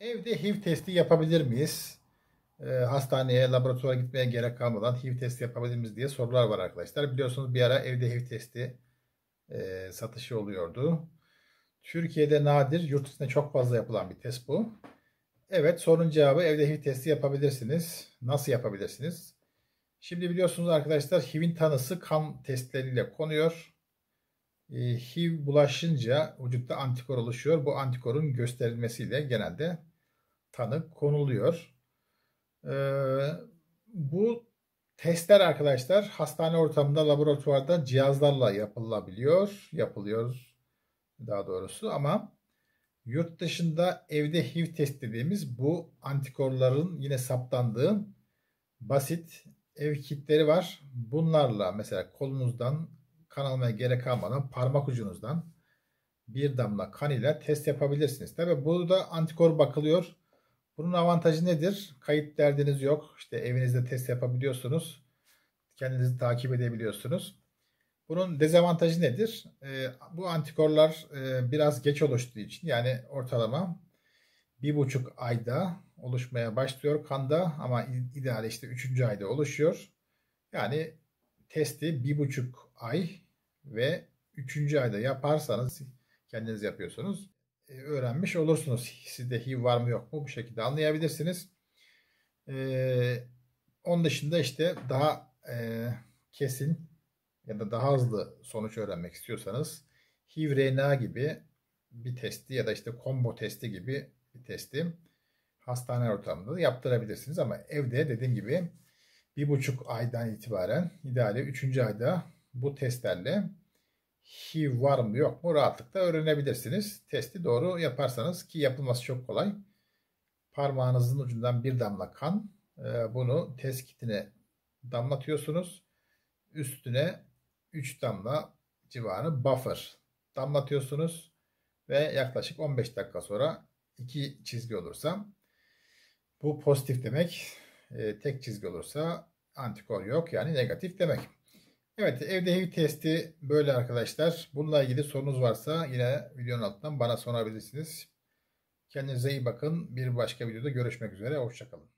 Evde HIV testi yapabilir miyiz? E, hastaneye, laboratuvara gitmeye gerek kalmadan HIV testi yapabilir miyiz diye sorular var arkadaşlar. Biliyorsunuz bir ara evde HIV testi e, satışı oluyordu. Türkiye'de nadir, yurt dışında çok fazla yapılan bir test bu. Evet, sorunun cevabı evde HIV testi yapabilirsiniz. Nasıl yapabilirsiniz? Şimdi biliyorsunuz arkadaşlar HIV'in tanısı kan testleriyle konuyor. Ee, HIV bulaşınca vücutta antikor oluşuyor. Bu antikorun gösterilmesiyle genelde tanık konuluyor. Ee, bu testler arkadaşlar hastane ortamında laboratuvarda cihazlarla yapılabiliyor, yapılıyor daha doğrusu ama yurt dışında evde HIV test dediğimiz bu antikorların yine saptandığı basit ev kitleri var. Bunlarla mesela kolunuzdan kan almaya gerek kalmadan parmak ucunuzdan bir damla kan ile test yapabilirsiniz. Tabi burada antikor bakılıyor. Bunun avantajı nedir? Kayıt derdiniz yok. İşte evinizde test yapabiliyorsunuz. Kendinizi takip edebiliyorsunuz. Bunun dezavantajı nedir? E, bu antikorlar e, biraz geç oluştuğu için yani ortalama bir buçuk ayda oluşmaya başlıyor kanda ama ideal işte üçüncü ayda oluşuyor. Yani testi bir buçuk ay ve üçüncü ayda yaparsanız kendiniz yapıyorsunuz e, öğrenmiş olursunuz. Sizde HIV var mı yok mu bu şekilde anlayabilirsiniz. Ee, onun dışında işte daha e, kesin ya da daha hızlı sonuç öğrenmek istiyorsanız HIV RNA gibi bir testi ya da işte combo testi gibi bir testi hastane ortamında da yaptırabilirsiniz ama evde dediğim gibi bir buçuk aydan itibaren ideale üçüncü ayda bu testlerle HIV var mı yok mu rahatlıkla öğrenebilirsiniz. Testi doğru yaparsanız ki yapılması çok kolay. Parmağınızın ucundan bir damla kan e, bunu test kitine damlatıyorsunuz. Üstüne 3 damla civarı buffer damlatıyorsunuz ve yaklaşık 15 dakika sonra iki çizgi olursa bu pozitif demek e, tek çizgi olursa antikor yok yani negatif demek. Evet evde HIV testi böyle arkadaşlar. Bununla ilgili sorunuz varsa yine videonun altından bana sorabilirsiniz. Kendinize iyi bakın. Bir başka videoda görüşmek üzere. Hoşçakalın.